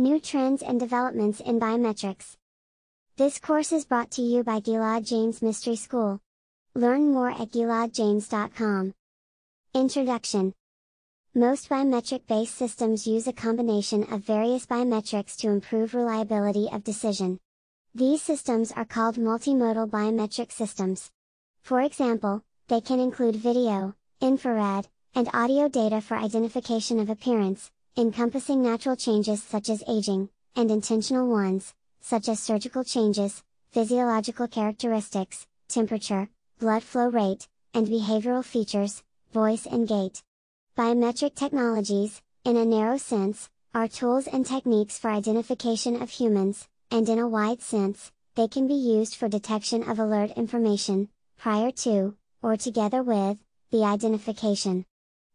New Trends and Developments in Biometrics. This course is brought to you by Gilad James Mystery School. Learn more at giladjames.com. Introduction Most biometric based systems use a combination of various biometrics to improve reliability of decision. These systems are called multimodal biometric systems. For example, they can include video, infrared, and audio data for identification of appearance, encompassing natural changes such as aging, and intentional ones, such as surgical changes, physiological characteristics, temperature, blood flow rate, and behavioral features, voice and gait. Biometric technologies, in a narrow sense, are tools and techniques for identification of humans, and in a wide sense, they can be used for detection of alert information, prior to, or together with, the identification.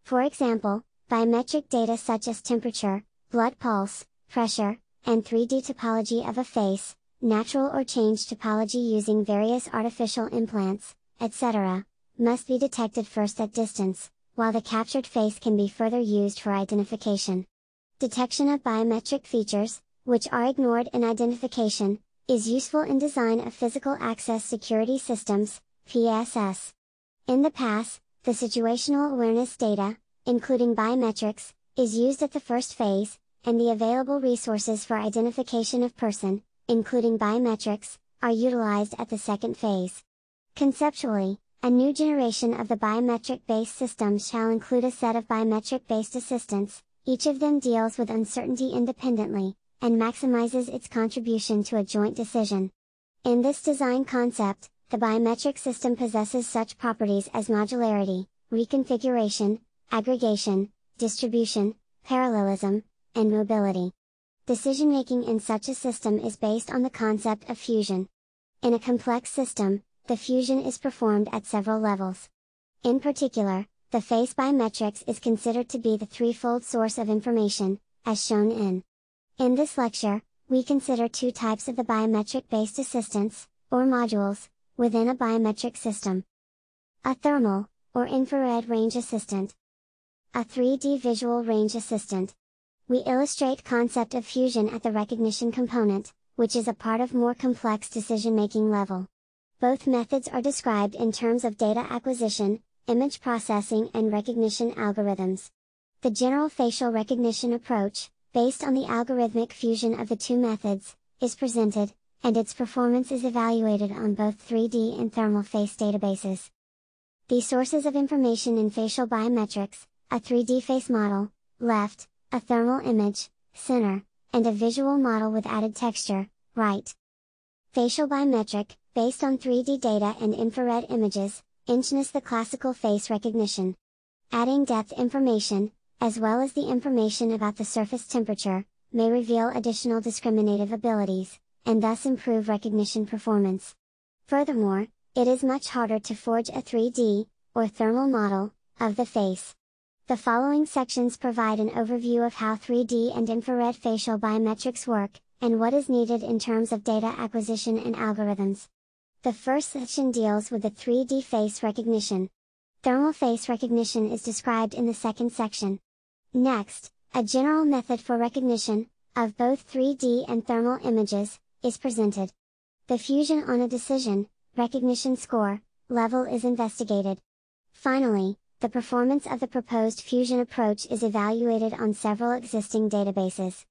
For example, biometric data such as temperature, blood pulse, pressure, and 3D topology of a face, natural or change topology using various artificial implants, etc., must be detected first at distance, while the captured face can be further used for identification. Detection of biometric features, which are ignored in identification, is useful in design of physical access security systems, PSS. In the past, the situational awareness data, including biometrics, is used at the first phase, and the available resources for identification of person, including biometrics, are utilized at the second phase. Conceptually, a new generation of the biometric-based systems shall include a set of biometric-based assistants, each of them deals with uncertainty independently, and maximizes its contribution to a joint decision. In this design concept, the biometric system possesses such properties as modularity, reconfiguration, aggregation, distribution, parallelism, and mobility. Decision making in such a system is based on the concept of fusion. In a complex system, the fusion is performed at several levels. In particular, the face by metrics is considered to be the threefold source of information, as shown in. In this lecture, we consider two types of the biometric based assistance, or modules, within a biometric system. A thermal, or infrared range assistant, a 3D visual range assistant. We illustrate concept of fusion at the recognition component, which is a part of more complex decision-making level. Both methods are described in terms of data acquisition, image processing and recognition algorithms. The general facial recognition approach, based on the algorithmic fusion of the two methods, is presented, and its performance is evaluated on both 3D and thermal face databases. The sources of information in facial biometrics, a 3D face model, left, a thermal image, center, and a visual model with added texture, right. Facial biometric, based on 3D data and infrared images, InchNIS the classical face recognition. Adding depth information, as well as the information about the surface temperature, may reveal additional discriminative abilities, and thus improve recognition performance. Furthermore, it is much harder to forge a 3D, or thermal model, of the face. The following sections provide an overview of how 3D and infrared facial biometrics work, and what is needed in terms of data acquisition and algorithms. The first section deals with the 3D face recognition. Thermal face recognition is described in the second section. Next, a general method for recognition, of both 3D and thermal images, is presented. The fusion on a decision, recognition score, level is investigated. Finally, the performance of the proposed fusion approach is evaluated on several existing databases.